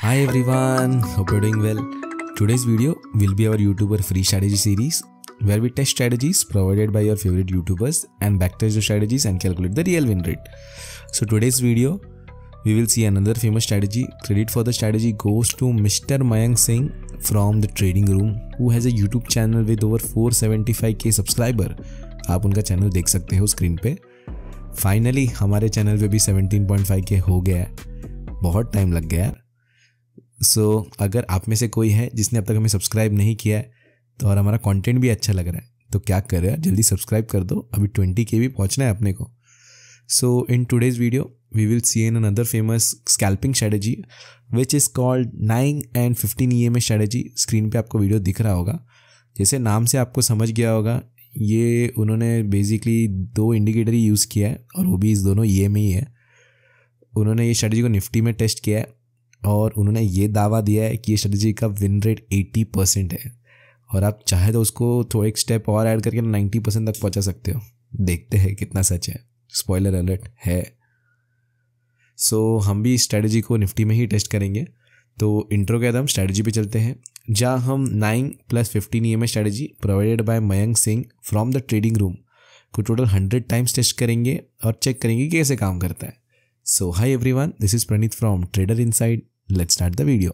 Hi everyone, hope you're doing well. Today's video will be our YouTuber free strategy series where we test strategies provided by your favorite YouTubers and backtest the strategies and calculate the real win rate. So today's video, we will see another famous strategy. Credit for the strategy goes to Mr. Mayang Singh from the Trading Room who has a YouTube channel with over 475k subscriber. आप उनका channel देख सकते हो screen पे finally हमारे channel पे भी 17.5 के हो गया है बहुत टाइम लग गया है सो so, अगर आप में से कोई है जिसने अब तक हमें सब्सक्राइब नहीं किया है तो और हमारा कंटेंट भी अच्छा लग रहा है तो क्या कर रहे हैं जल्दी सब्सक्राइब कर दो अभी ट्वेंटी के भी पहुँचना है अपने को so in today's video we will see an see famous scalping strategy which is called nine and fifteen E M A strategy screen पर आपको वीडियो दिख रहा होगा जैसे नाम से आपको समझ गया होगा ये उन्होंने बेसिकली दो इंडिकेटर ही यूज़ किया है और वो भी इस दोनों ई e एम ही है उन्होंने ये स्ट्रेटजी को निफ्टी में टेस्ट किया है और उन्होंने ये दावा दिया है कि ये स्ट्रेटजी का विन रेट एटी परसेंट है और आप चाहे तो उसको थोड़े एक स्टेप और ऐड करके नाइन्टी परसेंट तक पहुंचा सकते हो देखते हैं कितना सच है स्पॉयलर अलर्ट है सो so, हम भी स्ट्रेटजी को निफ्टी में ही टेस्ट करेंगे तो इंट्रो के हम स्ट्रेटजी पे चलते हैं जहाँ हम nine plus fifteen E M strategy provided by Mayank Singh from the trading room को टोटल हंड्रेड टाइम्स टेस्ट करेंगे और चेक करेंगे कैसे काम करता है so hi everyone this is Praneet from trader inside Let's start the video.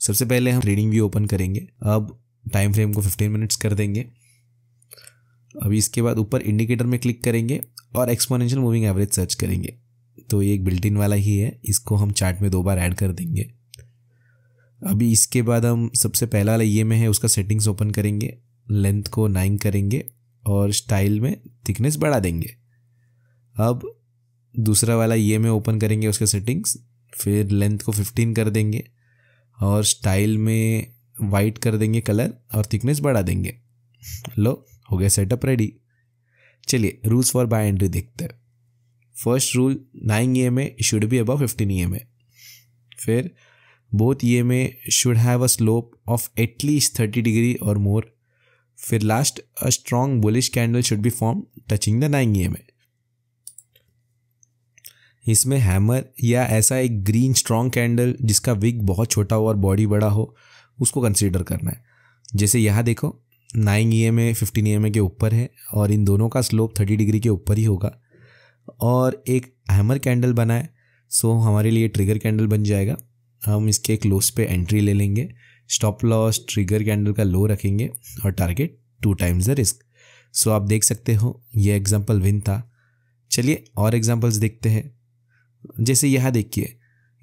सबसे पहले हम ट्रेडिंग व्यू ओपन करेंगे अब टाइम फ्रेम को 15 मिनट्स कर देंगे अभी इसके बाद ऊपर इंडिकेटर में क्लिक करेंगे और एक्सपोनेंशियल मूविंग एवरेज सर्च करेंगे तो ये एक बिल्ट इन वाला ही है इसको हम चार्ट में दो बार ऐड कर देंगे अभी इसके बाद हम सबसे पहला ये में है उसका सेटिंग्स ओपन करेंगे लेंथ को नाइन करेंगे और स्टाइल में थिकनेस बढ़ा देंगे अब दूसरा वाला ये में ओपन करेंगे उसके सेटिंग्स फिर लेंथ को फिफ्टीन कर देंगे और स्टाइल में वाइट कर देंगे कलर और थिकनेस बढ़ा देंगे लो हो गया सेटअप रेडी चलिए रूल्स फॉर बाय एंट्री देखते हैं first rule nine E M A should be above fifteen E M A फिर E M A should have a slope of at least thirty degree और मोर फिर last a strong bullish candle should be form touching the nine E M इसमें hammer या ऐसा एक green strong candle जिसका wick बहुत छोटा हो और बॉडी बड़ा हो उसको कंसिडर करना है जैसे यहाँ देखो nine E M A fifteen E M A के ऊपर है और इन दोनों का स्लोप थर्टी डिग्री के ऊपर ही होगा और एक हैमर कैंडल बनाए सो हमारे लिए ट्रिगर कैंडल बन जाएगा हम इसके एक लोस पे एंट्री ले लेंगे स्टॉप लॉस ट्रिगर कैंडल का लो रखेंगे और target two times the risk so आप देख सकते हो ये एग्जाम्पल विन था चलिए और एग्जाम्पल्स देखते हैं जैसे यह देखिए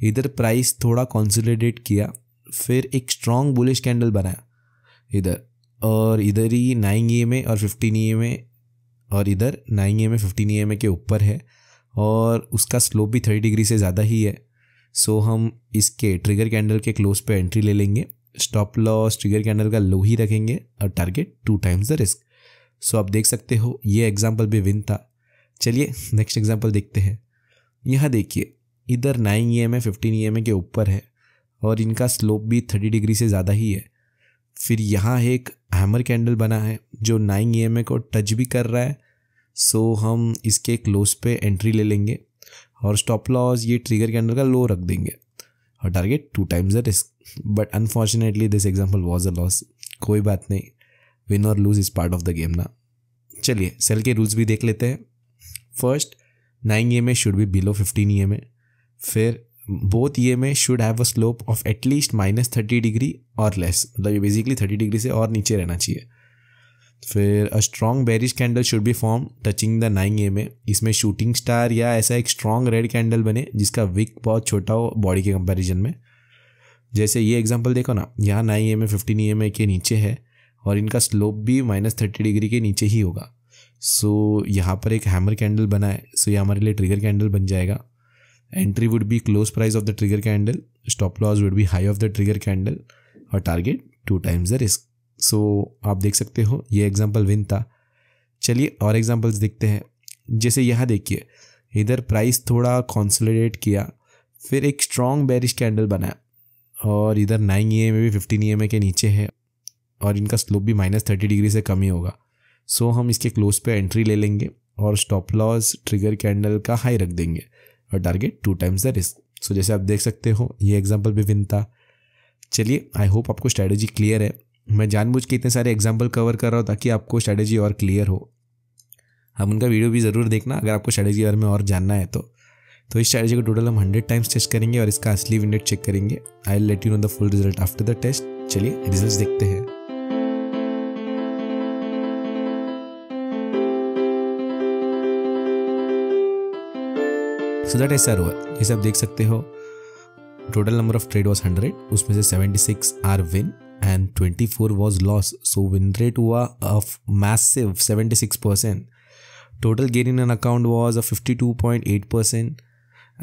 इधर प्राइस थोड़ा कॉन्सोलिडेट किया फिर एक स्ट्रॉन्ग बुलिश कैंडल बनाया इधर और इधर ही नाइन ई ए और फिफ्टीन ई ए और इधर nine E M A fifteen E A के ऊपर है और उसका स्लोप भी थर्टी डिग्री से ज़्यादा ही है सो हम इसके ट्रिगर कैंडल के क्लोज पे एंट्री ले लेंगे स्टॉप लॉस ट्रिगर कैंडल का लो ही रखेंगे और target two times the risk so आप देख सकते हो ये एग्जाम्पल भी विन था चलिए नेक्स्ट एग्जाम्पल देखते हैं यहाँ देखिए इधर nine E M A fifteen E M A के ऊपर है और इनका स्लोप भी थर्टी डिग्री से ज़्यादा ही है फिर यहाँ एक हैमर कैंडल बना है जो नाइन ई एम ए को टच भी कर रहा है सो हम इसके क्लोज पे एंट्री ले लेंगे और स्टॉप लॉस ये ट्रिगर के अंडर का लो रख देंगे और target two times the risk but unfortunately this example was a loss कोई बात नहीं विन और lose is part of the game ना चलिए सेल के रूल्स भी देख लेते हैं first nine E M A should be below fifteen E M A फिर both E M A should have a slope of at least minus thirty degree और less मतलब ये बेसिकली थर्टी डिग्री से और नीचे रहना चाहिए फिर a strong bearish candle should be form touching the nine A में इसमें शूटिंग स्टार या ऐसा एक स्ट्रॉन्ग रेड कैंडल बने जिसका विक बहुत छोटा हो बॉडी के कंपेरिजन में जैसे ये एग्जाम्पल देखो ना यहाँ नाइन ए में फिफ्टीन ई एम के नीचे है और इनका स्लोप भी माइनस थर्टी डिग्री के नीचे ही होगा सो so, यहाँ पर एक हैमर कैंडल बना है सो so, ये हमारे लिए ट्रिगर कैंडल बन जाएगा entry would be close price of the trigger candle stop loss would be high of the trigger candle और target two times the risk so आप देख सकते हो ये एग्जाम्पल विन था चलिए और एग्जाम्पल्स देखते हैं जैसे यहाँ देखिए इधर प्राइस थोड़ा कॉन्सोलिडेट किया फिर एक स्ट्रॉन्ग बैरिश कैंडल बनाया और इधर नाइन ई एम ए भी फिफ्टीन ई एम ए के नीचे है और इनका स्लोप भी माइनस थर्टी डिग्री से कम ही होगा सो हम इसके क्लोज पे एंट्री ले लेंगे और स्टॉप लॉस ट्रिगर कैंडल का हाई रख देंगे और target two times the risk so जैसे आप देख सकते हो ये एग्जाम्पल भी विन था चलिए आई होप आपको स्ट्रैटेजी क्लियर है मैं जानबूझ के इतने सारे एग्जाम्पल कवर कर रहा हूँ ताकि आपको स्ट्रैटेजी और क्लियर हो हम उनका वीडियो भी ज़रूर देखना अगर आपको स्ट्रैटेजी बारे में और जानना है तो तो इस स्ट्रैटेजी को टोटल हम हंड्रेड टाइम्स टेस्ट करेंगे और इसका असली विंडेट चेक करेंगे I let you know the full result after the test चलिए रिजल्ट देखते हैं सो दैट ऐसा हुआ ये सब देख सकते हो total number of trade was hundred उसमें से seventy six are win and 24 was loss. So win rate was of massive 76%. Total gain in an account was a 52.8%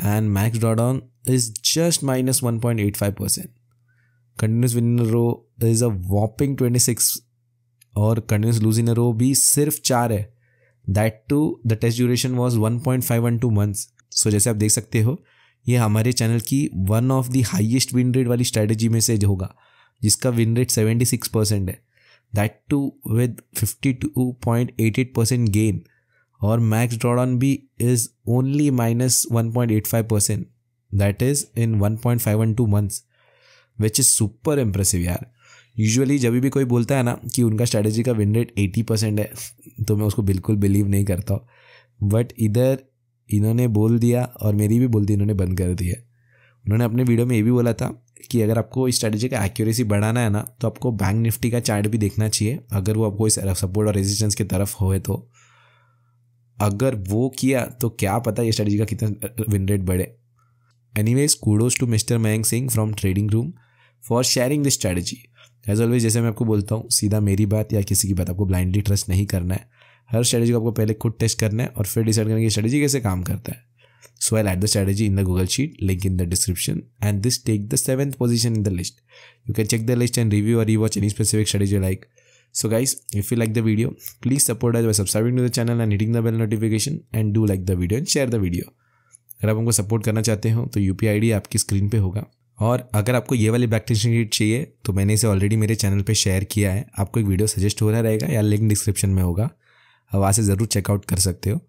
and max drawdown is just minus 1.85%. Continuous win in a row is a whopping 26 और continuous lose in अ रो भी सिर्फ चार है that too the test duration was one point five one two months so जैसे आप देख सकते हो ये हमारे चैनल की one of the highest win rate वाली स्ट्रैटेजी में से होगा जिसका win rate seventy six percent है that too with fifty two point eight eight percent gain और मैक्स ड्रॉडन भी is only minus one point eight five percent that is in one point five one two months which is super impressive यार usually जब भी कोई बोलता है ना कि उनका स्ट्रैटेजी का विन रेट एटी परसेंट है तो मैं उसको बिल्कुल बिलीव नहीं करता बट इधर इन्होंने बोल दिया और मेरी भी बोल दी इन्होंने बंद कर दी है उन्होंने अपने वीडियो में ये भी बोला था कि अगर आपको स्ट्रेटेजी का एक्यूरेसी बढ़ाना है ना तो आपको बैंक निफ्टी का चार्ट भी देखना चाहिए अगर वो आपको इस सपोर्ट और रेजिस्टेंस की तरफ होए तो अगर वो किया तो क्या पता ये स्ट्रेटेजी का कितना विन रेट बढ़े anyways kudos to mister Mayank Singh from trading room for sharing this strategy as always जैसे मैं आपको बोलता हूँ सीधा मेरी बात या किसी की बात आपको ब्लाइंडली ट्रस्ट नहीं करना है हर स्ट्रेटेजी को आपको पहले खुद टेस्ट करना है और फिर डिसाइड करना कि स्ट्रैटेजी कैसे काम करता है So I'll add the strategy in the Google Sheet, link in the description and this take the seventh position in the list. You can check the list and review or rewatch any specific strategy you like. So guys, if you like the video, please support us by subscribing to the channel and hitting the bell notification and do like the video and share the video. अगर आप हमको support करना चाहते हो तो U P आपकी screen पे होगा और अगर आपको ये वाली बैक टेंशन किट चाहिए तो मैंने इसे ऑलरेडी मेरे चैनल पे शेयर किया है आपको एक वीडियो सजेस्ट हो रहा रहेगा या लिंक डिस्क्रिप्शन में होगा वहाँ से ज़रूर चेकआउट कर सकते हो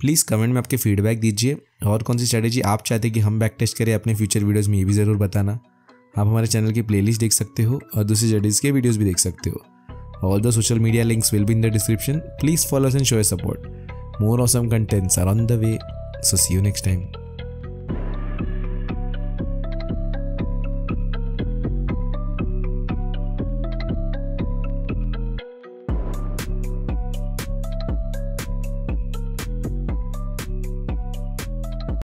प्लीज़ कमेंट में आपके फीडबैक दीजिए और कौन सी स्ट्रैटेजी आप चाहते हैं कि हम बैक टेस्ट करें अपने फ्यूचर वीडियोज़ में ये भी ज़रूर बताना आप हमारे चैनल की प्लेलिस्ट देख सकते हो और दूसरी स्टडीज़ के वीडियोज़ भी देख सकते हो all the social media links will be in the description please follow and show a support more awesome contents are on the way so see you next time